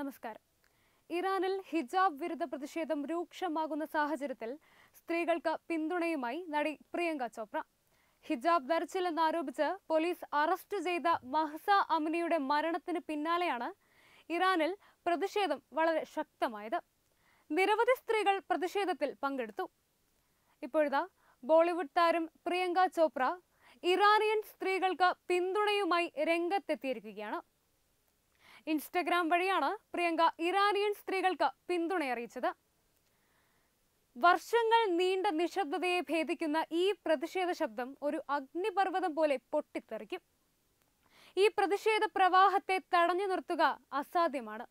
നമസ്കാരം ഇറാനിൽ ഹിജാബ് വിരുദ്ധ പ്രതിഷേധം രൂക്ഷമാകുന്ന സാഹചര്യത്തിൽ സ്ത്രീകൾക്ക് പിന്തുണയുമായി നടി പ്രിയങ്ക ചോപ്ര ഹിജാബ് ധരിച്ചില്ലെന്നാരോപിച്ച് പോലീസ് അറസ്റ്റ് ചെയ്ത മഹസ അമിനിയുടെ മരണത്തിന് പിന്നാലെയാണ് ഇറാനിൽ പ്രതിഷേധം വളരെ ശക്തമായത് നിരവധി സ്ത്രീകൾ പ്രതിഷേധത്തിൽ പങ്കെടുത്തു ഇപ്പോഴത്തെ ബോളിവുഡ് താരം പ്രിയങ്ക ചോപ്ര ഇറാനിയൻ സ്ത്രീകൾക്ക് പിന്തുണയുമായി രംഗത്തെത്തിയിരിക്കുകയാണ് ഇൻസ്റ്റഗ്രാം വഴിയാണ് പ്രിയങ്ക ഇറാനിയൻ സ്ത്രീകൾക്ക് പിന്തുണയറിയിച്ചത് വർഷങ്ങൾ നീണ്ട നിശബ്ദതയെ ഭേദിക്കുന്ന ഈ പ്രതിഷേധ ശബ്ദം ഒരു അഗ്നിപർവ്വതം പോലെ പൊട്ടിത്തെറിക്കും ഈ പ്രതിഷേധ പ്രവാഹത്തെ തടഞ്ഞു നിർത്തുക അസാധ്യമാണ്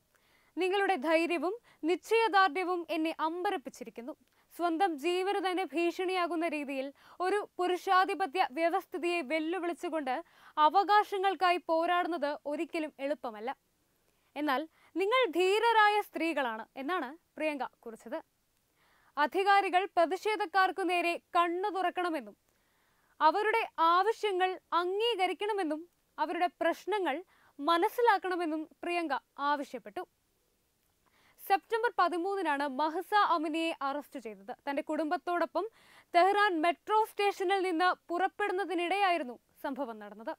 നിങ്ങളുടെ ധൈര്യവും നിശ്ചയദാർഢ്യവും എന്നെ അമ്പരപ്പിച്ചിരിക്കുന്നു സ്വന്തം ജീവന് തന്നെ ഭീഷണിയാകുന്ന രീതിയിൽ ഒരു പുരുഷാധിപത്യ വ്യവസ്ഥിതിയെ വെല്ലുവിളിച്ചുകൊണ്ട് അവകാശങ്ങൾക്കായി പോരാടുന്നത് ഒരിക്കലും എളുപ്പമല്ല എന്നാൽ നിങ്ങൾ ധീരരായ സ്ത്രീകളാണ് എന്നാണ് പ്രിയങ്ക കുറിച്ചത് അധികാരികൾ പ്രതിഷേധക്കാർക്കു നേരെ കണ്ണു തുറക്കണമെന്നും അവരുടെ ആവശ്യങ്ങൾ അംഗീകരിക്കണമെന്നും അവരുടെ പ്രശ്നങ്ങൾ മനസ്സിലാക്കണമെന്നും പ്രിയങ്ക ആവശ്യപ്പെട്ടു സെപ്റ്റംബർ പതിമൂന്നിനാണ് മഹസ അമിനിയെ അറസ്റ്റ് ചെയ്തത് തന്റെ കുടുംബത്തോടൊപ്പം തെഹ്റാൻ മെട്രോ സ്റ്റേഷനിൽ നിന്ന് പുറപ്പെടുന്നതിനിടെയായിരുന്നു സംഭവം നടന്നത്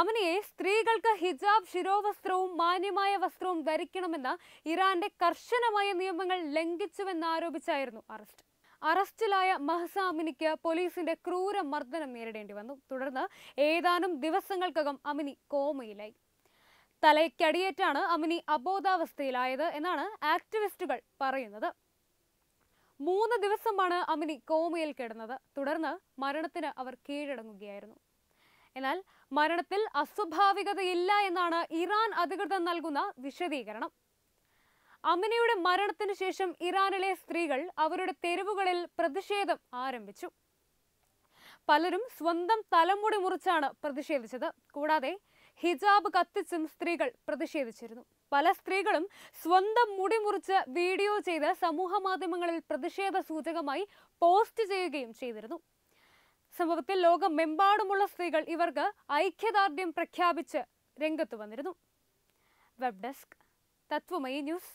അവനിയെ സ്ത്രീകൾക്ക് ഹിജാബ് ശിരോവസ്ത്രവും മാന്യമായ വസ്ത്രവും ധരിക്കണമെന്ന ഇറാന്റെ കർശനമായ നിയമങ്ങൾ ലംഘിച്ചുവെന്നാരോപിച്ചായിരുന്നു അറസ്റ്റ് അറസ്റ്റിലായ മഹസ അമിനിക്ക് പോലീസിന്റെ ക്രൂര മർദ്ദനം നേരിടേണ്ടി വന്നു തുടർന്ന് ഏതാനും ദിവസങ്ങൾക്കകം അമിനി കോമയിലായി തലയ്ക്കടിയേറ്റാണ് അമിനി അബോധാവസ്ഥയിലായത് എന്നാണ് ആക്ടിവിസ്റ്റുകൾ പറയുന്നത് മൂന്ന് ദിവസമാണ് അമിനി കോമയിൽ കിടന്നത് തുടർന്ന് മരണത്തിന് അവർ കീഴടങ്ങുകയായിരുന്നു എന്നാൽ മരണത്തിൽ അസ്വാഭാവികതയില്ല എന്നാണ് ഇറാൻ അധികൃതർ നൽകുന്ന വിശദീകരണം അമിനയുടെ മരണത്തിന് ശേഷം ഇറാനിലെ സ്ത്രീകൾ അവരുടെ തെരുവുകളിൽ പ്രതിഷേധം ആരംഭിച്ചു പലരും സ്വന്തം തലമുടി മുറിച്ചാണ് പ്രതിഷേധിച്ചത് കൂടാതെ ഹിജാബ് കത്തിച്ചും സ്ത്രീകൾ പ്രതിഷേധിച്ചിരുന്നു പല സ്ത്രീകളും സ്വന്തം മുടി മുറിച്ച് വീഡിയോ ചെയ്ത് സമൂഹ മാധ്യമങ്ങളിൽ പ്രതിഷേധ സൂചകമായി പോസ്റ്റ് ചെയ്യുകയും ചെയ്തിരുന്നു സമൂഹത്തിൽ ലോകമെമ്പാടുമുള്ള സ്ത്രീകൾ ഇവർക്ക് ഐക്യദാർഢ്യം പ്രഖ്യാപിച്ച് രംഗത്ത് വന്നിരുന്നു വെബ് ഡെസ്ക് തത്വമയി ന്യൂസ്